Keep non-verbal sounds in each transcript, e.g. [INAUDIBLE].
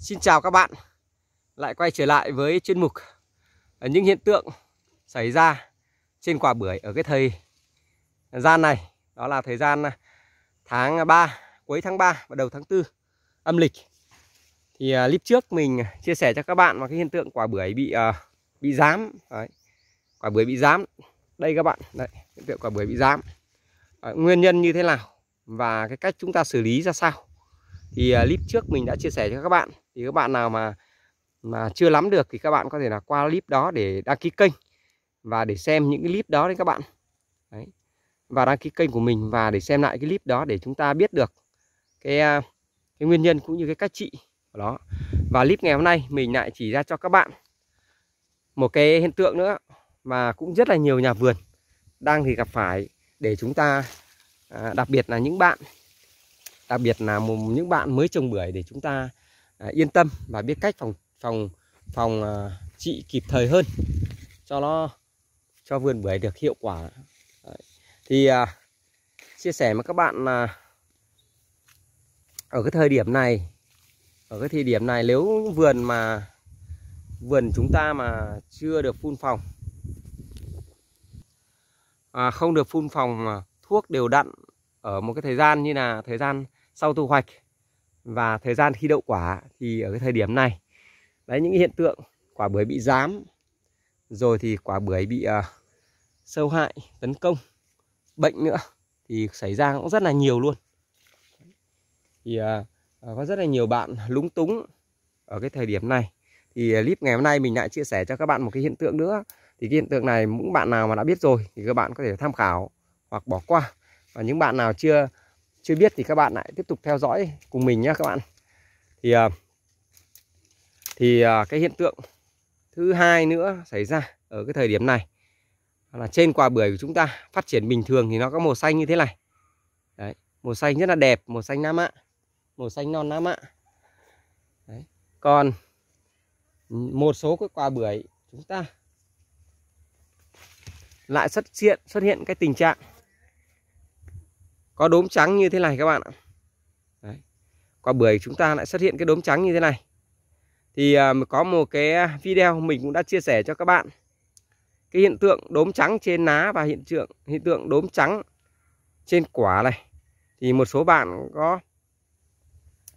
Xin chào các bạn Lại quay trở lại với chuyên mục ờ, Những hiện tượng xảy ra trên quả bưởi ở cái thời gian này Đó là thời gian à, tháng 3, cuối tháng 3 và đầu tháng 4 âm lịch Thì à, clip trước mình chia sẻ cho các bạn một cái hiện tượng quả bưởi bị à, bị rám Đấy. Quả bưởi bị rám Đây các bạn, Đấy, hiện tượng quả bưởi bị rám ờ, Nguyên nhân như thế nào và cái cách chúng ta xử lý ra sao thì à, clip trước mình đã chia sẻ cho các bạn thì các bạn nào mà mà chưa lắm được thì các bạn có thể là qua clip đó để đăng ký kênh và để xem những cái clip đó đấy các bạn đấy. và đăng ký kênh của mình và để xem lại cái clip đó để chúng ta biết được cái à, cái nguyên nhân cũng như cái cách trị của nó và clip ngày hôm nay mình lại chỉ ra cho các bạn một cái hiện tượng nữa mà cũng rất là nhiều nhà vườn đang thì gặp phải để chúng ta à, đặc biệt là những bạn đặc biệt là những bạn mới trồng bưởi để chúng ta à, yên tâm và biết cách phòng phòng phòng à, trị kịp thời hơn cho nó cho vườn bưởi được hiệu quả Đấy. thì à, chia sẻ với các bạn là ở cái thời điểm này ở cái thời điểm này nếu vườn mà vườn chúng ta mà chưa được phun phòng à, không được phun phòng mà thuốc đều đặn ở một cái thời gian như là thời gian sau thu hoạch và thời gian khi đậu quả thì ở cái thời điểm này đấy những hiện tượng quả bưởi bị rám rồi thì quả bưởi bị uh, sâu hại tấn công bệnh nữa thì xảy ra cũng rất là nhiều luôn thì uh, có rất là nhiều bạn lúng túng ở cái thời điểm này thì clip ngày hôm nay mình lại chia sẻ cho các bạn một cái hiện tượng nữa thì cái hiện tượng này những bạn nào mà đã biết rồi thì các bạn có thể tham khảo hoặc bỏ qua và những bạn nào chưa chưa biết thì các bạn lại tiếp tục theo dõi cùng mình nhé các bạn thì à, thì à, cái hiện tượng thứ hai nữa xảy ra ở cái thời điểm này là trên quả bưởi của chúng ta phát triển bình thường thì nó có màu xanh như thế này Đấy, màu xanh rất là đẹp màu xanh nam ạ màu xanh non nam ạ Đấy. còn một số cái quả bưởi chúng ta lại xuất hiện xuất hiện cái tình trạng có đốm trắng như thế này các bạn ạ Đấy. quả bưởi chúng ta lại xuất hiện cái đốm trắng như thế này thì um, có một cái video mình cũng đã chia sẻ cho các bạn cái hiện tượng đốm trắng trên lá và hiện tượng hiện tượng đốm trắng trên quả này thì một số bạn có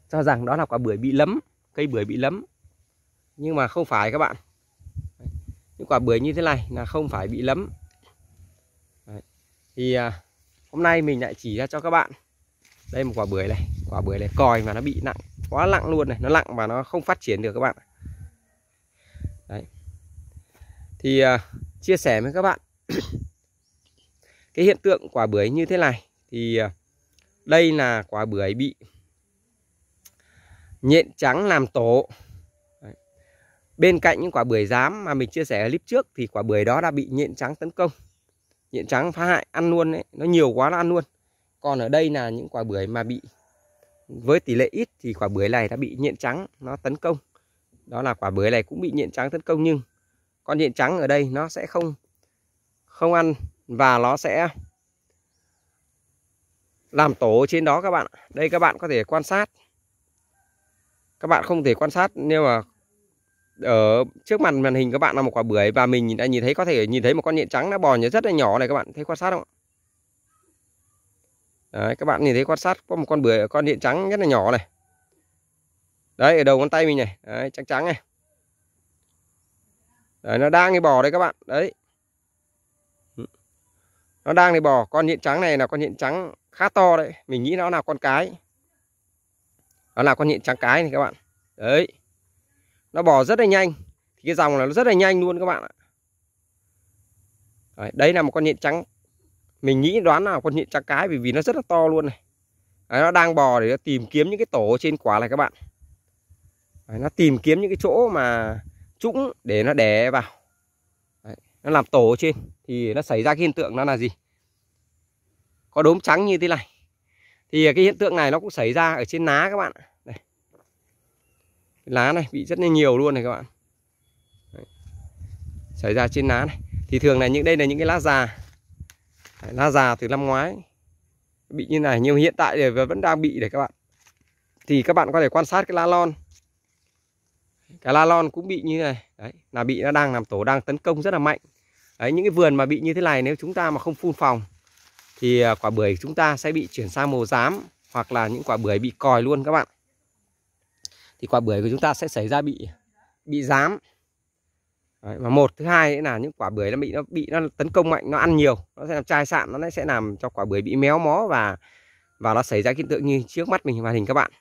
cho rằng đó là quả bưởi bị lấm cây bưởi bị lấm nhưng mà không phải các bạn những quả bưởi như thế này là không phải bị lấm Đấy. thì à, hôm nay mình lại chỉ ra cho các bạn đây một quả bưởi này quả bưởi này còi mà nó bị nặng quá nặng luôn này nó nặng và nó không phát triển được các bạn đấy thì uh, chia sẻ với các bạn [CLEARS THROAT] cái hiện tượng quả bưởi như thế này thì uh, đây là quả bưởi bị nhện trắng làm tổ đấy. bên cạnh những quả bưởi rám mà mình chia sẻ ở clip trước thì quả bưởi đó đã bị nhện trắng tấn công nhện trắng phá hại ăn luôn đấy nó nhiều quá nó ăn luôn còn ở đây là những quả bưởi mà bị với tỷ lệ ít thì quả bưởi này đã bị nhện trắng nó tấn công đó là quả bưởi này cũng bị nhện trắng tấn công nhưng con nhện trắng ở đây nó sẽ không không ăn và nó sẽ làm tổ trên đó các bạn đây các bạn có thể quan sát các bạn không thể quan sát nếu mà ở ờ, trước mặt màn hình các bạn là một quả bưởi và mình đã nhìn thấy có thể nhìn thấy một con nhện trắng đã bò nhớ rất là nhỏ này các bạn thấy quan sát không đấy, các bạn nhìn thấy quan sát có một con bưởi con nhện trắng rất là nhỏ này đấy ở đầu ngón tay mình này đấy, trắng trắng này đấy, nó đang đi bò đấy các bạn đấy nó đang đi bò con nhện trắng này là con nhện trắng khá to đấy mình nghĩ nó là con cái nó là con nhện trắng cái này các bạn đấy nó bò rất là nhanh thì cái dòng là nó rất là nhanh luôn các bạn ạ đấy, đấy là một con nhện trắng mình nghĩ đoán là con nhện trắng cái vì vì nó rất là to luôn này đấy, nó đang bò để nó tìm kiếm những cái tổ trên quả này các bạn đấy, nó tìm kiếm những cái chỗ mà trũng để nó đẻ vào đấy, nó làm tổ trên thì nó xảy ra cái hiện tượng nó là gì có đốm trắng như thế này thì cái hiện tượng này nó cũng xảy ra ở trên lá các bạn ạ lá này bị rất là nhiều luôn này các bạn Đấy. xảy ra trên lá này thì thường là những đây là những cái lá già Đấy, lá già từ năm ngoái bị như này nhưng hiện tại thì vẫn đang bị để các bạn thì các bạn có thể quan sát cái lá lon cái lá lon cũng bị như này đấy là bị nó đang làm tổ đang tấn công rất là mạnh đấy những cái vườn mà bị như thế này nếu chúng ta mà không phun phòng thì à, quả bưởi chúng ta sẽ bị chuyển sang màu xám hoặc là những quả bưởi bị còi luôn các bạn thì quả bưởi của chúng ta sẽ xảy ra bị bị rám Đấy, và một thứ hai là những quả bưởi nó bị nó bị nó tấn công mạnh nó ăn nhiều nó sẽ làm chai sạn nó sẽ làm cho quả bưởi bị méo mó và và nó xảy ra hiện tượng như trước mắt mình màn hình các bạn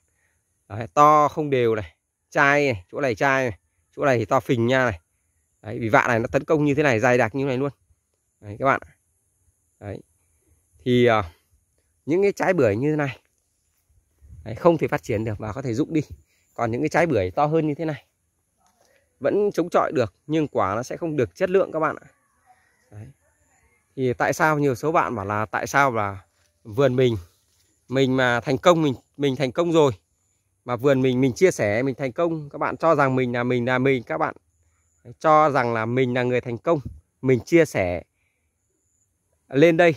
Đấy, to không đều này chai này chỗ này chai này chỗ này thì to phình nha này Đấy, vì vạ này nó tấn công như thế này dày đặc như thế này luôn Đấy, các bạn Đấy. thì uh, những cái trái bưởi như thế này Đấy, không thể phát triển được và có thể rụng đi còn những cái trái bưởi to hơn như thế này vẫn chống chọi được nhưng quả nó sẽ không được chất lượng các bạn ạ Đấy. thì tại sao nhiều số bạn bảo là tại sao là vườn mình mình mà thành công mình mình thành công rồi mà vườn mình mình chia sẻ mình thành công các bạn cho rằng mình là mình là mình các bạn cho rằng là mình là người thành công mình chia sẻ lên đây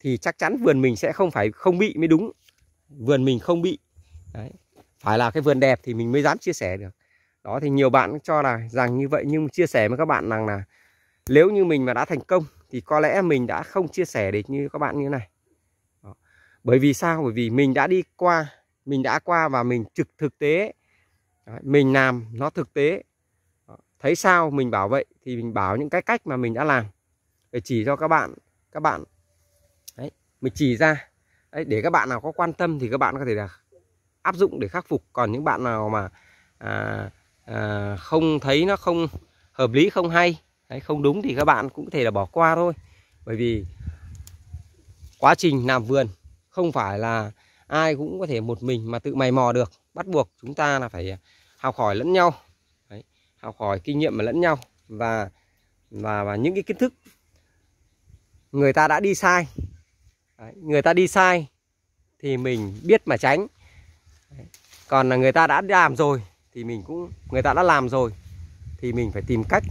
thì chắc chắn vườn mình sẽ không phải không bị mới đúng vườn mình không bị Đấy phải là cái vườn đẹp thì mình mới dám chia sẻ được đó thì nhiều bạn cho là rằng như vậy nhưng chia sẻ với các bạn rằng là nếu như mình mà đã thành công thì có lẽ mình đã không chia sẻ được như các bạn như thế này đó. bởi vì sao bởi vì mình đã đi qua mình đã qua và mình trực thực tế Đấy, mình làm nó thực tế đó. thấy sao mình bảo vậy thì mình bảo những cái cách mà mình đã làm để chỉ cho các bạn các bạn Đấy, mình chỉ ra Đấy, để các bạn nào có quan tâm thì các bạn có thể là áp dụng để khắc phục còn những bạn nào mà à, à, không thấy nó không hợp lý không hay hay không đúng thì các bạn cũng có thể là bỏ qua thôi bởi vì quá trình làm vườn không phải là ai cũng có thể một mình mà tự mày mò được bắt buộc chúng ta là phải học hỏi lẫn nhau Đấy, học hỏi kinh nghiệm mà lẫn nhau và và và những cái kiến thức người ta đã đi sai Đấy, người ta đi sai thì mình biết mà tránh còn là người ta đã làm rồi thì mình cũng người ta đã làm rồi thì mình phải tìm cách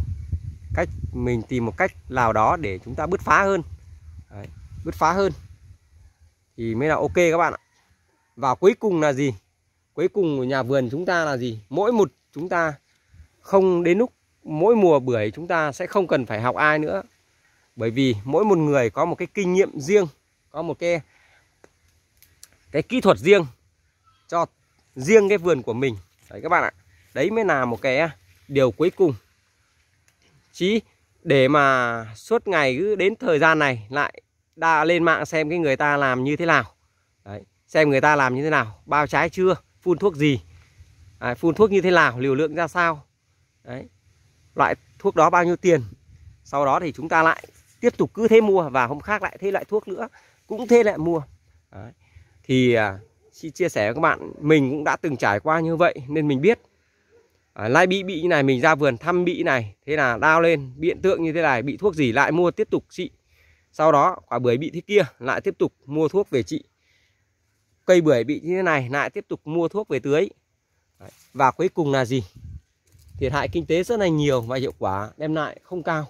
cách mình tìm một cách nào đó để chúng ta bứt phá hơn Đấy, bứt phá hơn thì mới là ok các bạn ạ và cuối cùng là gì cuối cùng của nhà vườn chúng ta là gì mỗi một chúng ta không đến lúc mỗi mùa bưởi chúng ta sẽ không cần phải học ai nữa bởi vì mỗi một người có một cái kinh nghiệm riêng có một cái cái kỹ thuật riêng cho riêng cái vườn của mình đấy các bạn ạ đấy mới là một cái à, điều cuối cùng chí để mà suốt ngày cứ đến thời gian này lại đa lên mạng xem cái người ta làm như thế nào đấy, xem người ta làm như thế nào bao trái chưa phun thuốc gì à, phun thuốc như thế nào liều lượng ra sao đấy loại thuốc đó bao nhiêu tiền sau đó thì chúng ta lại tiếp tục cứ thế mua và hôm khác lại thế loại thuốc nữa cũng thế lại mua đấy. thì à, xin chia sẻ với các bạn mình cũng đã từng trải qua như vậy nên mình biết à, lai bị bị như này mình ra vườn thăm bị này thế là đau lên bị hiện tượng như thế này bị thuốc gì lại mua tiếp tục trị sau đó quả bưởi bị thế kia lại tiếp tục mua thuốc về trị cây bưởi bị như thế này lại tiếp tục mua thuốc về tưới và cuối cùng là gì thiệt hại kinh tế rất là nhiều và hiệu quả đem lại không cao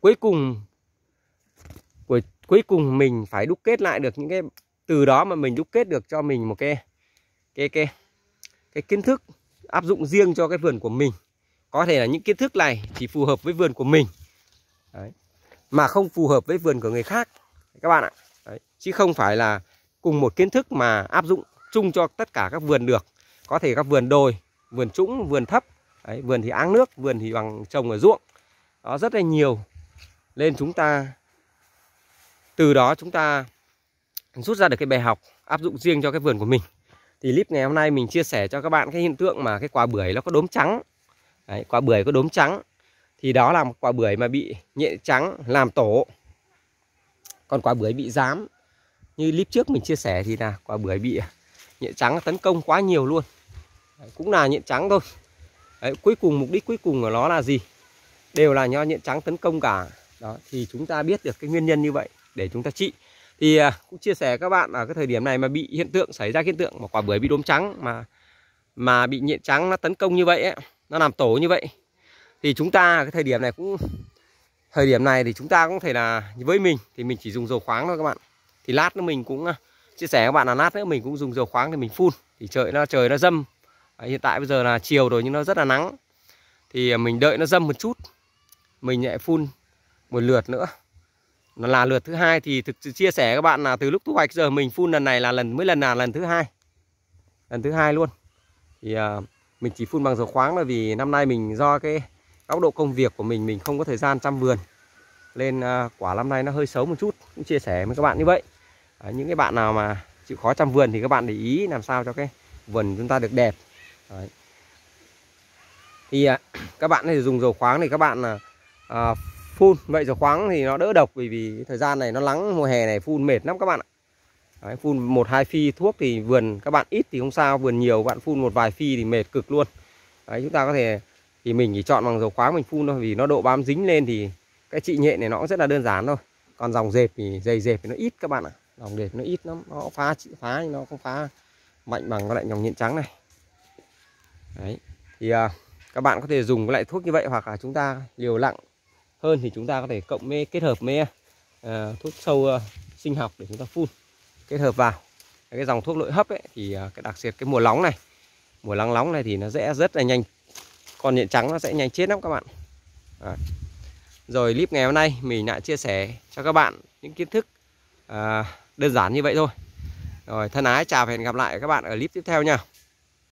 cuối cùng cuối cùng mình phải đúc kết lại được những cái từ đó mà mình đúc kết được cho mình một cái cái cái cái kiến thức áp dụng riêng cho cái vườn của mình có thể là những kiến thức này chỉ phù hợp với vườn của mình Đấy. mà không phù hợp với vườn của người khác các bạn ạ Đấy. chứ không phải là cùng một kiến thức mà áp dụng chung cho tất cả các vườn được có thể các vườn đồi vườn trũng vườn thấp Đấy. vườn thì áng nước vườn thì bằng trồng ở ruộng đó rất là nhiều nên chúng ta từ đó chúng ta rút ra được cái bài học áp dụng riêng cho cái vườn của mình thì clip ngày hôm nay mình chia sẻ cho các bạn cái hiện tượng mà cái quả bưởi nó có đốm trắng Đấy, quả bưởi có đốm trắng thì đó là một quả bưởi mà bị nhện trắng làm tổ còn quả bưởi bị rám như clip trước mình chia sẻ thì là quả bưởi bị nhện trắng tấn công quá nhiều luôn Đấy, cũng là nhện trắng thôi Đấy, cuối cùng mục đích cuối cùng của nó là gì đều là nho nhện trắng tấn công cả đó thì chúng ta biết được cái nguyên nhân như vậy để chúng ta trị thì à, cũng chia sẻ các bạn ở cái thời điểm này mà bị hiện tượng xảy ra hiện tượng mà quả bưởi bị đốm trắng mà mà bị nhện trắng nó tấn công như vậy ấy, nó làm tổ như vậy thì chúng ta cái thời điểm này cũng thời điểm này thì chúng ta cũng thể là với mình thì mình chỉ dùng dầu khoáng thôi các bạn thì lát nữa mình cũng à, chia sẻ các bạn là lát nữa mình cũng dùng dầu khoáng thì mình phun thì trời nó trời nó dâm à, hiện tại bây giờ là chiều rồi nhưng nó rất là nắng thì à, mình đợi nó dâm một chút mình lại phun một lượt nữa là lượt thứ hai thì thực sự chia sẻ các bạn là từ lúc thu hoạch giờ mình phun lần này là lần mới lần nào lần thứ hai lần thứ hai luôn thì uh, mình chỉ phun bằng dầu khoáng là vì năm nay mình do cái góc độ công việc của mình mình không có thời gian chăm vườn nên uh, quả năm nay nó hơi xấu một chút cũng chia sẻ với các bạn như vậy à, những cái bạn nào mà chịu khó chăm vườn thì các bạn để ý làm sao cho cái vườn chúng ta được đẹp Đấy. thì uh, [CLEARS THROAT] các bạn này dùng dầu khoáng thì các bạn là uh, phun vậy rồi khoáng thì nó đỡ độc vì vì thời gian này nó nắng mùa hè này phun mệt lắm các bạn ạ Đấy, phun một hai phi thuốc thì vườn các bạn ít thì không sao vườn nhiều bạn phun một vài phi thì mệt cực luôn Đấy, chúng ta có thể thì mình chỉ chọn bằng dầu khoáng mình phun thôi vì nó độ bám dính lên thì cái trị nhện này nó cũng rất là đơn giản thôi còn dòng dẹp thì dày dẹp thì nó ít các bạn ạ dòng dẹp nó ít lắm nó phá phá nhưng nó không phá mạnh bằng cái loại dòng nhện trắng này đấy thì à, các bạn có thể dùng cái loại thuốc như vậy hoặc là chúng ta liều lặng hơn thì chúng ta có thể cộng mê kết hợp mê à, thuốc sâu à, sinh học để chúng ta phun kết hợp vào cái dòng thuốc nội hấp ấy thì à, cái đặc biệt cái mùa nóng này mùa nắng nóng này thì nó sẽ rất là nhanh con nhện trắng nó sẽ nhanh chết lắm các bạn à. rồi clip ngày hôm nay mình lại chia sẻ cho các bạn những kiến thức à, đơn giản như vậy thôi rồi thân ái chào và hẹn gặp lại các bạn ở clip tiếp theo nha